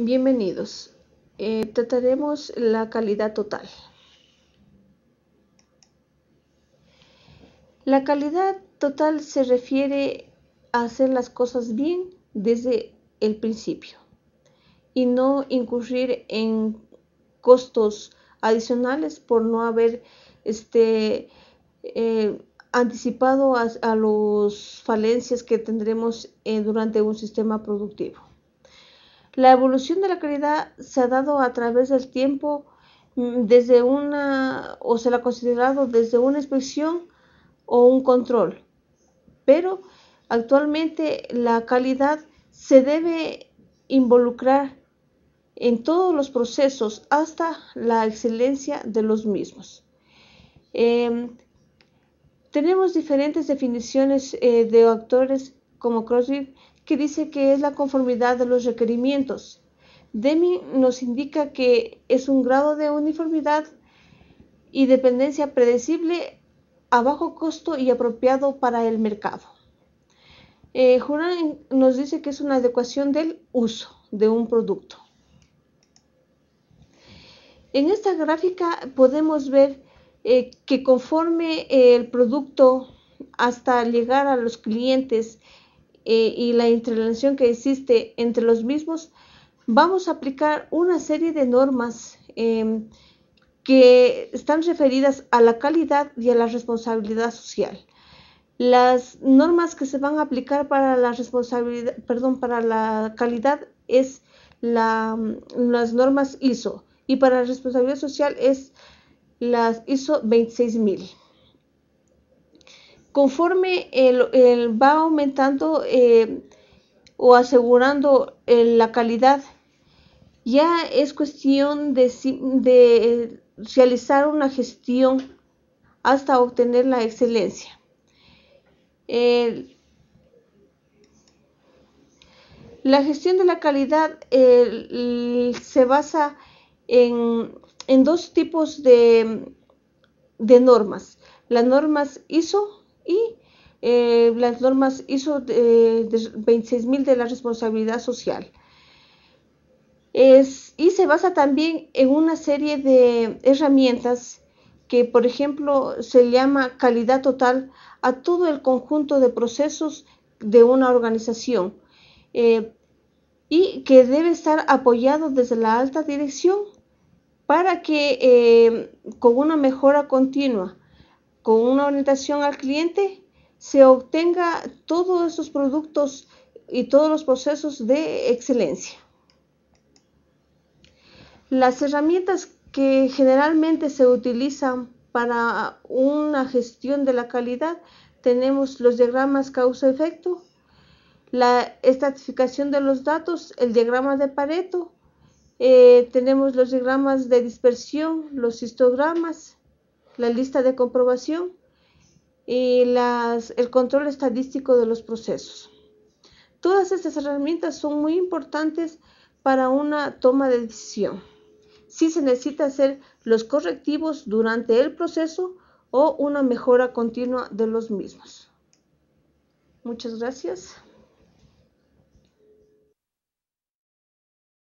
Bienvenidos. Eh, trataremos la calidad total. La calidad total se refiere a hacer las cosas bien desde el principio y no incurrir en costos adicionales por no haber este, eh, anticipado a, los las falencias que tendremos eh, durante un sistema productivo. La evolución de la calidad se ha dado a través del tiempo mm, desde una o se la ha considerado desde una inspección o un control. Pero actualmente la calidad se debe involucrar en todos los procesos hasta la excelencia de los mismos. Em, tenemos diferentes definiciones eh, de actores como Crosby que dice que es la conformidad de los requerimientos. Demi nos indica que es un grado de uniformidad y dependencia predecible a bajo costo y apropiado para el mercado. Eh, Juran nos dice que es una adecuación del uso de un producto. En esta gráfica podemos ver eh, que conforme el producto hasta llegar a los clientes eh, y la interrelación que existe entre los mismos, vamos a aplicar una serie de normas em, que están referidas a la calidad y a la responsabilidad social. Las normas que se van a aplicar para la responsabilidad, perdón, para la calidad es mm, las normas ISO y para la responsabilidad social es las ISO 26000. Conforme el, va aumentando eh, o asegurando eh, la calidad, ya es cuestión de, realizar una gestión hasta obtener la excelencia. la gestión de la calidad se basa en, dos tipos de, de normas, las normas ISO y eh, las normas eh, ISO 26000 de la responsabilidad social. y se basa también en una serie de herramientas que, por ejemplo, se llama calidad total a todo el conjunto de procesos de una organización eh, y que debe estar apoyado desde la alta dirección para que con una mejora continua con una orientación al cliente se obtenga todos esos productos y todos los procesos de excelencia. Las herramientas que generalmente se utilizan para una gestión de la calidad tenemos los diagramas causa-efecto, la estratificación de los datos, el diagrama de Pareto, eh, tenemos los diagramas de dispersión, los histogramas, la lista de comprobación y el control estadístico de los procesos. Todas estas herramientas son muy importantes para una toma de decisión. Si se necesita hacer los correctivos durante el proceso o una mejora continua de los mismos. Muchas gracias.